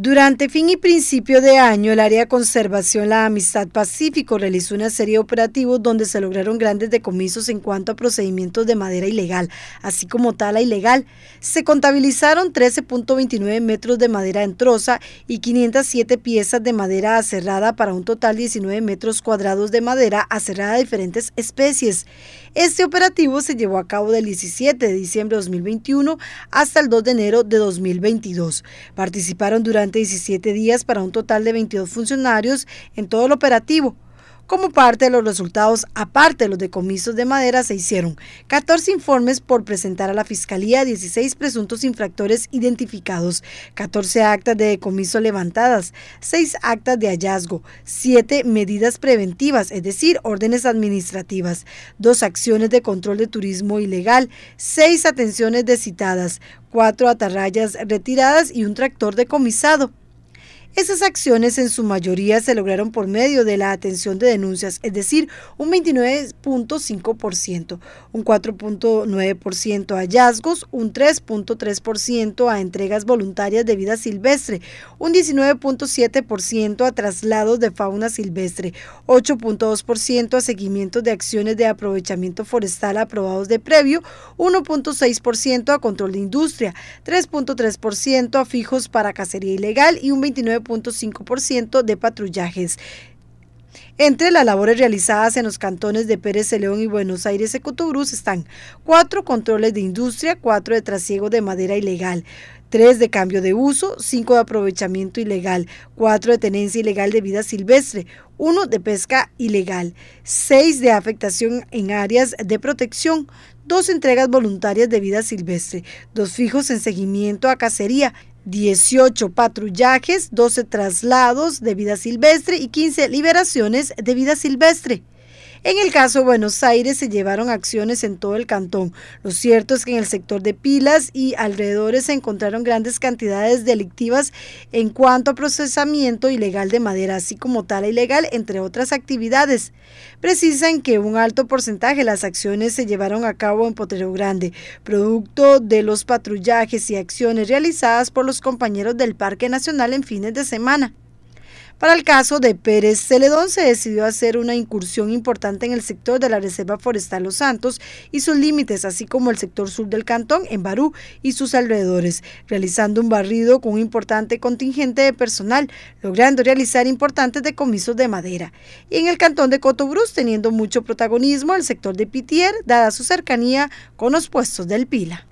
Durante fin y principio de año, el área de conservación La Amistad Pacífico realizó una serie de operativos donde se lograron grandes decomisos en cuanto a procedimientos de madera ilegal, así como tala ilegal. Se contabilizaron 13.29 metros de madera en troza y 507 piezas de madera aserrada para un total de 19 metros cuadrados de madera aserrada de diferentes especies. Este operativo se llevó a cabo del 17 de diciembre de 2021 hasta el 2 de enero de 2022. Participaron durante 17 días para un total de 22 funcionarios en todo el operativo como parte de los resultados, aparte de los decomisos de madera, se hicieron 14 informes por presentar a la Fiscalía 16 presuntos infractores identificados, 14 actas de decomiso levantadas, 6 actas de hallazgo, 7 medidas preventivas, es decir, órdenes administrativas, 2 acciones de control de turismo ilegal, 6 atenciones de citadas, 4 atarrayas retiradas y un tractor decomisado. Esas acciones en su mayoría se lograron por medio de la atención de denuncias, es decir, un 29.5%, un 4.9% a hallazgos, un 3.3% a entregas voluntarias de vida silvestre, un 19.7% a traslados de fauna silvestre, 8.2% a seguimiento de acciones de aprovechamiento forestal aprobados de previo, 1.6% a control de industria, 3.3% a fijos para cacería ilegal y un 29 1.5% de patrullajes. Entre las labores realizadas en los cantones de Pérez de León y Buenos Aires Cotogruz están cuatro controles de industria, cuatro de trasiego de madera ilegal, 3 de cambio de uso, 5 de aprovechamiento ilegal, 4 de tenencia ilegal de vida silvestre, 1 de pesca ilegal, 6 de afectación en áreas de protección, 2 entregas voluntarias de vida silvestre, 2 fijos en seguimiento a cacería, 18 patrullajes, 12 traslados de vida silvestre y 15 liberaciones de vida silvestre. En el caso de Buenos Aires se llevaron acciones en todo el cantón. Lo cierto es que en el sector de Pilas y alrededores se encontraron grandes cantidades delictivas en cuanto a procesamiento ilegal de madera, así como tala ilegal, entre otras actividades. Precisan que un alto porcentaje de las acciones se llevaron a cabo en Potrero Grande, producto de los patrullajes y acciones realizadas por los compañeros del Parque Nacional en fines de semana. Para el caso de Pérez Celedón se decidió hacer una incursión importante en el sector de la Reserva Forestal Los Santos y sus límites, así como el sector sur del cantón en Barú y sus alrededores, realizando un barrido con un importante contingente de personal, logrando realizar importantes decomisos de madera. Y en el cantón de Cotobruz teniendo mucho protagonismo el sector de Pitier, dada su cercanía con los puestos del Pila.